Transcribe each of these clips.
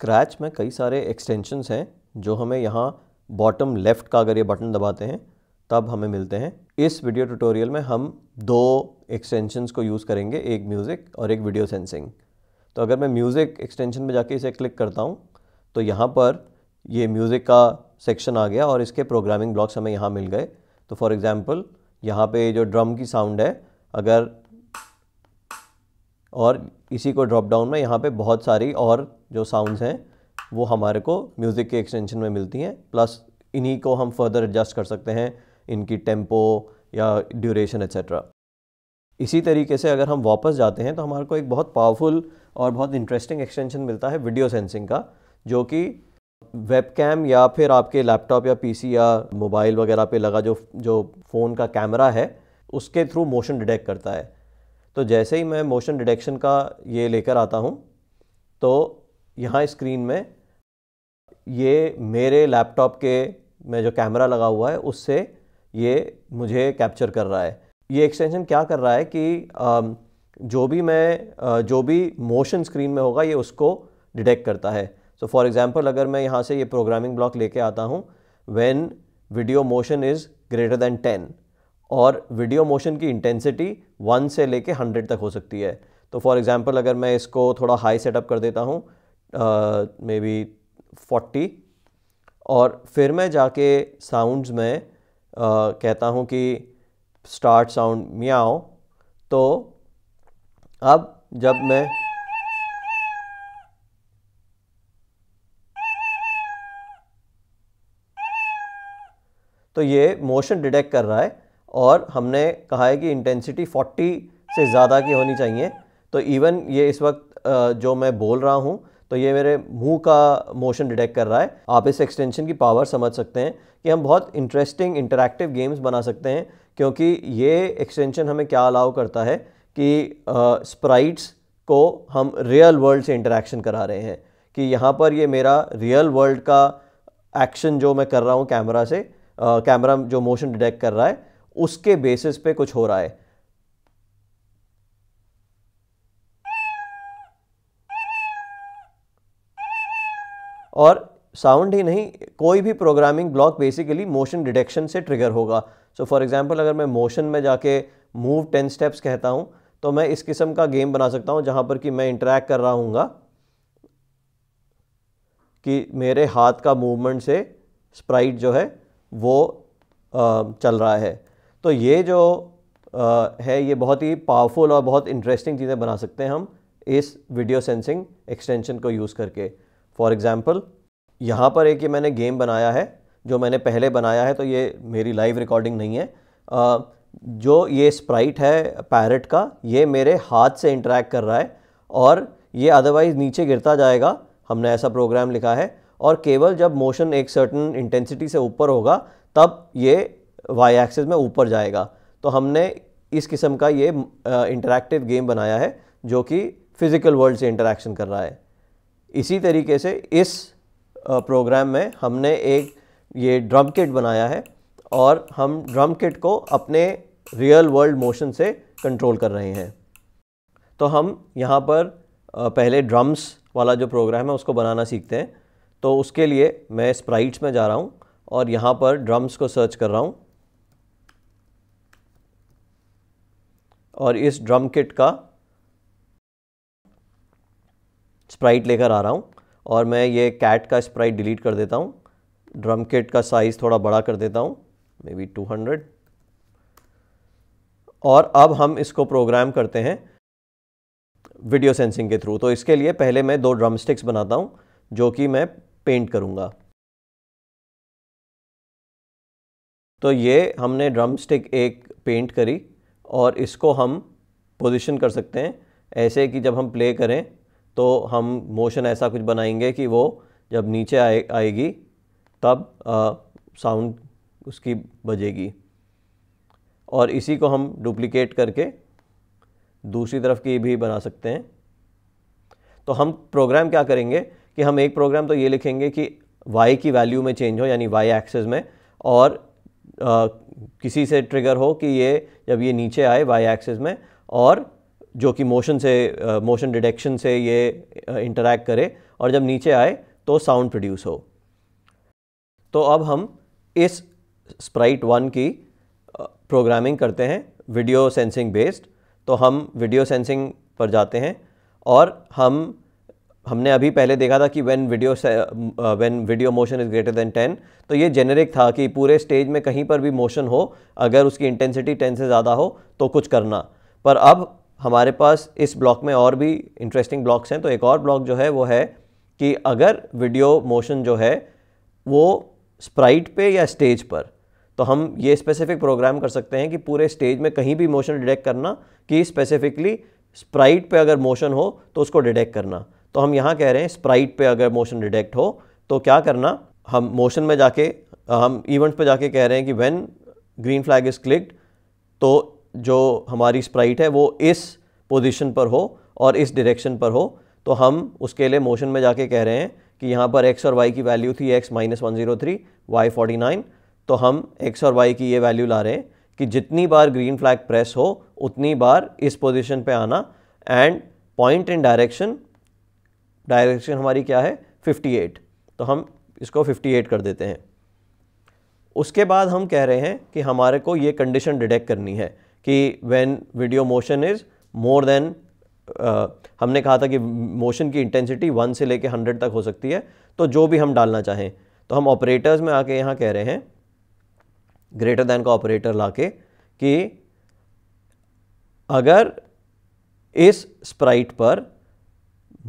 scratch में कई सारे एक्सटेंशंस हैं जो हमें यहाँ बॉटम लेफ़्ट का अगर ये बटन दबाते हैं तब हमें मिलते हैं इस वीडियो ट्यूटोरियल में हम दो एक्सटेंशंस को यूज़ करेंगे एक म्यूज़िक और एक वीडियो सेंसिंग तो अगर मैं म्यूज़िक एक्सटेंशन में जाके इसे क्लिक करता हूँ तो यहाँ पर ये म्यूज़िक का सेक्शन आ गया और इसके प्रोग्रामिंग ब्लॉक्स हमें यहाँ मिल गए तो फॉर एग्ज़ाम्पल यहाँ पे जो ड्रम की साउंड है अगर और इसी को ड्रॉप डाउन में यहाँ पे बहुत सारी और जो साउंड्स हैं वो हमारे को म्यूज़िक के एक्सटेंशन में मिलती हैं प्लस इन्हीं को हम फर्दर एडजस्ट कर सकते हैं इनकी टेम्पो या ड्यूरेशन एक्सेट्रा इसी तरीके से अगर हम वापस जाते हैं तो हमारे को एक बहुत पावरफुल और बहुत इंटरेस्टिंग एक्सटेंशन मिलता है वीडियो सेंसिंग का जो कि वेबकैम या फिर आपके लैपटॉप या पीसी या मोबाइल वगैरह पे लगा जो जो फ़ोन का कैमरा है उसके थ्रू मोशन डिटेक्ट करता है तो जैसे ही मैं मोशन डिटेक्शन का ये लेकर आता हूँ तो यहाँ स्क्रीन में ये मेरे लैपटॉप के में जो कैमरा लगा हुआ है उससे ये मुझे कैप्चर कर रहा है ये एक्सटेंशन क्या कर रहा है कि जो भी मैं जो भी मोशन स्क्रीन में होगा ये उसको डिटेक्ट करता है सो फॉर एग्ज़ाम्पल अगर मैं यहाँ से ये प्रोग्रामिंग ब्लॉक लेके आता हूँ when video motion is greater than ten और वीडियो मोशन की इंटेंसिटी वन से लेके हंड्रेड तक हो सकती है तो फॉर एग्ज़ाम्पल अगर मैं इसको थोड़ा हाई सेटअप कर देता हूँ मे बी फोर्टी और फिर मैं जाके साउंड्स में uh, कहता हूँ कि स्टार्ट साउंड म्याओ तो अब जब मैं तो ये मोशन डिटेक्ट कर रहा है और हमने कहा है कि इंटेंसिटी 40 से ज़्यादा की होनी चाहिए तो इवन ये इस वक्त जो मैं बोल रहा हूँ तो ये मेरे मुंह का मोशन डिटेक्ट कर रहा है आप इस एक्सटेंशन की पावर समझ सकते हैं कि हम बहुत इंटरेस्टिंग इंटरेक्टिव गेम्स बना सकते हैं क्योंकि ये एक्सटेंशन हमें क्या अलाउ करता है कि स्प्राइट्स को हम रियल वर्ल्ड से इंटरेक्शन करा रहे हैं कि यहाँ पर ये मेरा रियल वर्ल्ड का एक्शन जो मैं कर रहा हूँ कैमरा से कैमरा जो मोशन डिटेक्ट कर रहा है उसके बेसिस पे कुछ हो रहा है और साउंड ही नहीं कोई भी programming block basically motion detection से ट्रिगर होगा सो फॉर एग्जांपल अगर मैं मोशन में जाके मूव टेन स्टेप्स कहता हूँ तो मैं इस किस्म का गेम बना सकता हूँ जहाँ पर कि मैं इंटरेक्ट कर रहा हूँ कि मेरे हाथ का मूवमेंट से स्प्राइट जो है वो आ, चल रहा है तो ये जो आ, है ये बहुत ही पावरफुल और बहुत इंटरेस्टिंग चीज़ें बना सकते हैं हम इस वीडियो सेंसिंग एक्सटेंशन को यूज़ करके फॉर एग्ज़ाम्पल यहाँ पर एक ये मैंने गेम बनाया है जो मैंने पहले बनाया है तो ये मेरी लाइव रिकॉर्डिंग नहीं है आ, जो ये स्प्राइट है पैरट का ये मेरे हाथ से इंटरेक्ट कर रहा है और ये अदरवाइज़ नीचे गिरता जाएगा हमने ऐसा प्रोग्राम लिखा है और केवल जब मोशन एक सर्टन इंटेंसिटी से ऊपर होगा तब ये वाई एक्सेस में ऊपर जाएगा तो हमने इस किस्म का ये इंटरेक्टिव गेम बनाया है जो कि फ़िज़िकल वर्ल्ड से इंटरेक्शन कर रहा है इसी तरीके से इस प्रोग्राम में हमने एक ये ड्रम किट बनाया है और हम ड्रम किट को अपने रियल वर्ल्ड मोशन से कंट्रोल कर रहे हैं तो हम यहाँ पर पहले ड्रम्स वाला जो प्रोग्राम है उसको बनाना सीखते हैं तो उसके लिए मैं स्प्राइट्स में जा रहा हूँ और यहाँ पर ड्रम्स को सर्च कर रहा हूँ और इस ड्रम किट का स्प्राइट लेकर आ रहा हूँ और मैं ये कैट का स्प्राइट डिलीट कर देता हूँ ड्रम किट का साइज़ थोड़ा बड़ा कर देता हूँ मे बी टू हंड्रेड और अब हम इसको प्रोग्राम करते हैं वीडियो सेंसिंग के थ्रू तो इसके लिए पहले मैं दो ड्रम स्टिक्स बनाता हूँ जो कि मैं पेंट करूँगा तो ये हमने ड्रम स्टिक एक पेंट करी और इसको हम पोजीशन कर सकते हैं ऐसे कि जब हम प्ले करें तो हम मोशन ऐसा कुछ बनाएंगे कि वो जब नीचे आए आएगी तब साउंड उसकी बजेगी और इसी को हम डुप्लिकेट करके दूसरी तरफ की भी बना सकते हैं तो हम प्रोग्राम क्या करेंगे कि हम एक प्रोग्राम तो ये लिखेंगे कि y की वैल्यू में चेंज हो यानी y एक्सेस में और किसी से ट्रिगर हो कि ये जब ये नीचे आए वाई एक्सिस में और जो कि मोशन से मोशन डिटेक्शन से ये इंटरेक्ट करे और जब नीचे आए तो साउंड प्रोड्यूस हो तो अब हम इस स्प्राइट वन की प्रोग्रामिंग करते हैं वीडियो सेंसिंग बेस्ड तो हम वीडियो सेंसिंग पर जाते हैं और हम हमने अभी पहले देखा था कि when video when video motion is greater than ten तो ये जेनेरिक था कि पूरे स्टेज में कहीं पर भी मोशन हो अगर उसकी इंटेंसिटी टेन से ज़्यादा हो तो कुछ करना पर अब हमारे पास इस ब्लॉक में और भी इंटरेस्टिंग ब्लॉक्स हैं तो एक और ब्लॉक जो है वो है कि अगर वीडियो मोशन जो है वो स्प्राइट पे या स्टेज पर तो हम ये स्पेसिफिक प्रोग्राम कर सकते हैं कि पूरे स्टेज में कहीं भी मोशन डिटेक्ट करना कि स्पेसिफिकली स्प्राइट पे अगर मोशन हो तो उसको डिटेक्ट करना तो हम यहाँ कह रहे हैं स्प्राइट पे अगर मोशन डिटेक्ट हो तो क्या करना हम मोशन में जाके हम इवेंट्स पे जाके कह रहे हैं कि when green flag is clicked तो जो हमारी स्प्राइट है वो इस पोजीशन पर हो और इस डायरेक्शन पर हो तो हम उसके लिए मोशन में जाके कह रहे हैं कि यहाँ पर एक्स और वाई की वैल्यू थी X minus one zero three Y forty nine तो हम एक्स और वाई की ये वैल्यू ला रहे हैं कि जितनी बार ग्रीन फ्लैग प्रेस हो उतनी बार इस पोजिशन पर आना and point in direction direction हमारी क्या है 58 तो हम इसको 58 कर देते हैं उसके बाद हम कह रहे हैं कि हमारे को ये कंडीशन डिटेक्ट करनी है कि when video motion is more than हमने कहा था कि मोशन की इंटेंसिटी वन से लेके हंड्रेड तक हो सकती है तो जो भी हम डालना चाहें तो हम ऑपरेटर्स में आके यहाँ कह रहे हैं ग्रेटर दैन का ऑपरेटर के कि अगर इस स्प्राइट पर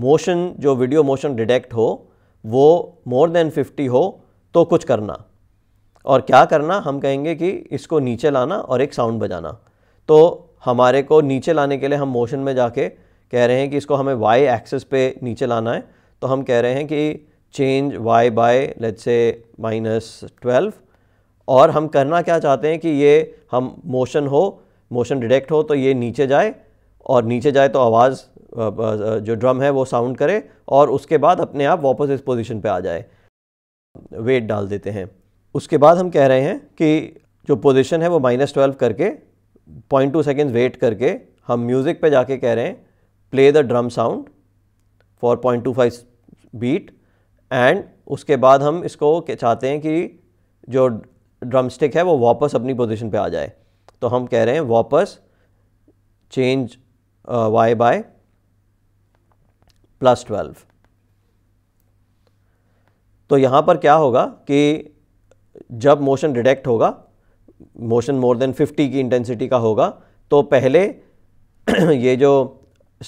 मोशन जो वीडियो मोशन डिटेक्ट हो वो मोर देन 50 हो तो कुछ करना और क्या करना हम कहेंगे कि इसको नीचे लाना और एक साउंड बजाना तो हमारे को नीचे लाने के लिए हम मोशन में जाके कह रहे हैं कि इसको हमें वाई एक्सेस पे नीचे लाना है तो हम कह रहे हैं कि चेंज वाई बाय लेट्स से माइनस ट्वेल्व और हम करना क्या चाहते हैं कि ये हम मोशन हो मोशन डिटेक्ट हो तो ये नीचे जाए और नीचे जाए तो आवाज़ जो ड्रम है वो साउंड करे और उसके बाद अपने आप वापस इस पोजीशन पे आ जाए वेट डाल देते हैं उसके बाद हम कह रहे हैं कि जो पोजीशन है वो माइनस ट्वेल्व करके पॉइंट टू सेकेंड वेट करके हम म्यूज़िक पे जाके कह रहे हैं play the drum sound for point two five beat and उसके बाद हम इसको चाहते हैं कि जो ड्रम स्टिक है वो वापस अपनी पोजीशन पे आ जाए तो हम कह रहे हैं वापस change Y by plus twelve तो यहाँ पर क्या होगा कि जब मोशन डिटेक्ट होगा मोशन मोर देन 50 की इंटेंसिटी का होगा तो पहले ये जो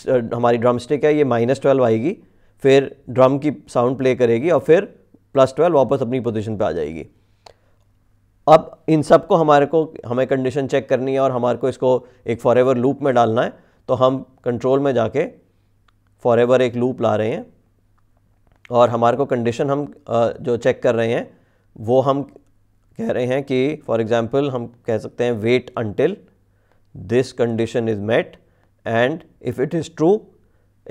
हमारी ड्रम स्टिक है ये माइनस ट्वेल्व आएगी फिर ड्रम की साउंड प्ले करेगी और फिर प्लस ट्वेल्व वापस अपनी पोजीशन पे आ जाएगी अब इन सब को हमारे को हमें कंडीशन चेक करनी है और हमारे को इसको एक फॉर एवर लूप में डालना है तो हम कंट्रोल में जाके फॉर एवर एक लूप ला रहे हैं और हमारे को कंडीशन हम जो चेक कर रहे हैं वो हम कह रहे हैं कि फॉर एग्ज़ाम्पल हम कह सकते हैं wait until this condition is met and if it is true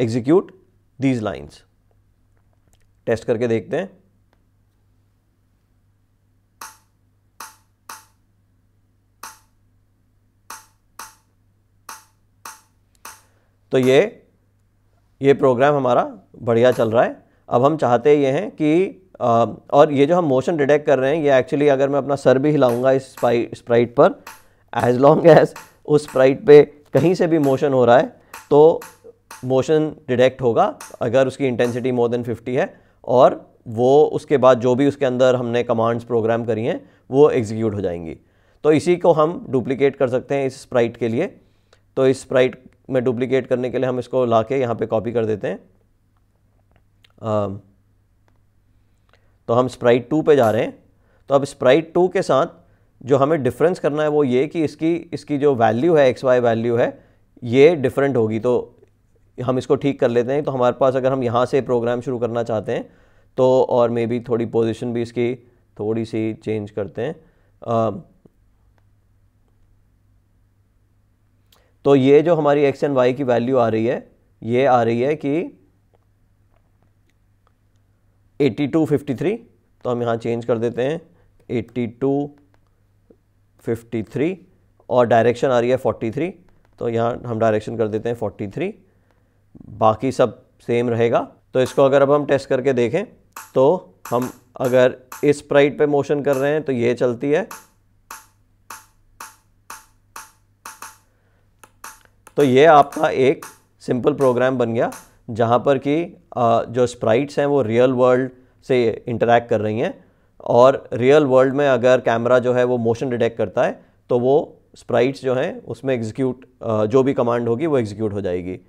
execute these lines test करके देखते हैं तो ये ये प्रोग्राम हमारा बढ़िया चल रहा है अब हम चाहते ये हैं कि आ, और ये जो हम मोशन डिटेक्ट कर रहे हैं ये एक्चुअली अगर मैं अपना सर भी हिलाऊंगा इस स्प्राइट पर एज लॉन्ग एज उस स्प्राइट पे कहीं से भी मोशन हो रहा है तो मोशन डिटेक्ट होगा अगर उसकी इंटेंसिटी मोर देन 50 है और वो उसके बाद जो भी उसके अंदर हमने कमांड्स प्रोग्राम करी हैं वो एग्जीक्यूट हो जाएंगी तो इसी को हम डुप्लिकेट कर सकते हैं इस स्प्राइट के लिए तो इस स्प्राइट में डुप्लीकेट करने के लिए हम इसको ला के यहाँ पर कॉपी कर देते हैं आ, तो हम स्प्राइट टू पे जा रहे हैं तो अब स्प्राइट टू के साथ जो हमें डिफरेंस करना है वो ये कि इसकी इसकी जो वैल्यू है एक्स वाई वैल्यू है ये डिफरेंट होगी तो हम इसको ठीक कर लेते हैं तो हमारे पास अगर हम यहाँ से प्रोग्राम शुरू करना चाहते हैं तो और मे बी थोड़ी पोजिशन भी इसकी थोड़ी सी चेंज करते हैं तो ये जो हमारी एक्स एंड वाई की वैल्यू आ रही है ये आ रही है कि 8253 तो हम यहाँ चेंज कर देते हैं 8253 और डायरेक्शन आ रही है 43 तो यहाँ हम डायरेक्शन कर देते हैं 43 बाकी सब सेम रहेगा तो इसको अगर अब हम टेस्ट करके देखें तो हम अगर इस प्राइट पे मोशन कर रहे हैं तो ये चलती है तो ये आपका एक सिंपल प्रोग्राम बन गया जहाँ पर कि जो स्प्राइट्स हैं वो रियल वर्ल्ड से इंटरेक्ट कर रही हैं और रियल वर्ल्ड में अगर कैमरा जो है वो मोशन डिटेक्ट करता है तो वो स्प्राइट्स जो हैं उसमें एग्जीक्यूट जो भी कमांड होगी वो एग्जीक्यूट हो जाएगी